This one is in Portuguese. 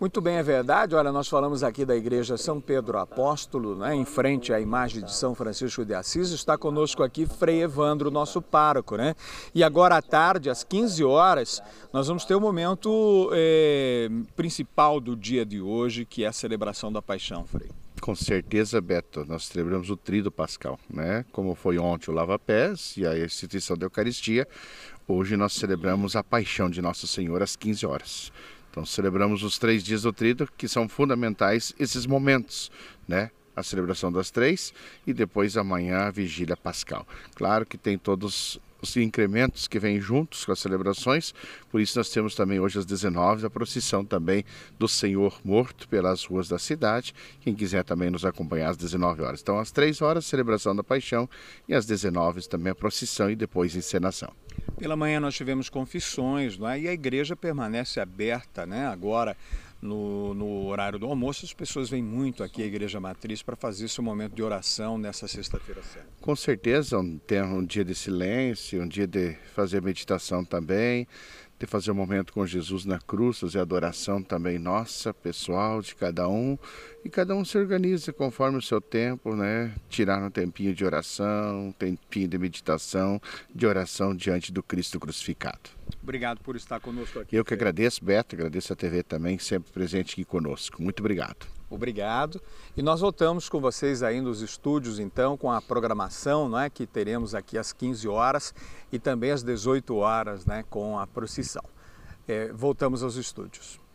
Muito bem, é verdade. Olha, nós falamos aqui da Igreja São Pedro Apóstolo, né, em frente à imagem de São Francisco de Assis. Está conosco aqui Frei Evandro, nosso pároco. Né? E agora à tarde, às 15 horas, nós vamos ter o momento eh, principal do dia de hoje, que é a celebração da paixão, Frei. Com certeza, Beto, nós celebramos o Tríduo Pascal, né? Como foi ontem o Lava Pés e a instituição da Eucaristia, hoje nós celebramos a Paixão de Nosso Senhor às 15 horas. Então celebramos os três dias do trido, que são fundamentais esses momentos, né? A celebração das três e depois amanhã a vigília pascal. Claro que tem todos os incrementos que vêm juntos com as celebrações. Por isso nós temos também hoje às 19 a procissão também do Senhor Morto pelas ruas da cidade. Quem quiser também nos acompanhar às 19 horas. Então às 3 horas celebração da Paixão e às 19 também a procissão e depois encenação. Pela manhã nós tivemos confissões é? e a igreja permanece aberta né? agora no, no, horário do almoço. As pessoas vêm muito aqui à Igreja Matriz para fazer esse momento de oração nessa sexta-feira certa. Com certeza, um, tem um dia de silêncio, um dia de fazer meditação também, de fazer um momento com Jesus na cruz, fazer adoração também nossa, pessoal, de cada um. E cada um se organiza conforme o seu tempo, né? Tirar um tempinho de oração, um tempinho de meditação, de oração diante do Cristo crucificado. Obrigado por estar conosco aqui. Eu que agradeço, Beto, agradeço a TV também, sempre presente aqui conosco. Muito obrigado. Obrigado. E nós voltamos com vocês aí nos estúdios, então, com a programação é, que teremos aqui às 15 horas e também às 18 horas né, com a procissão. É, voltamos aos estúdios.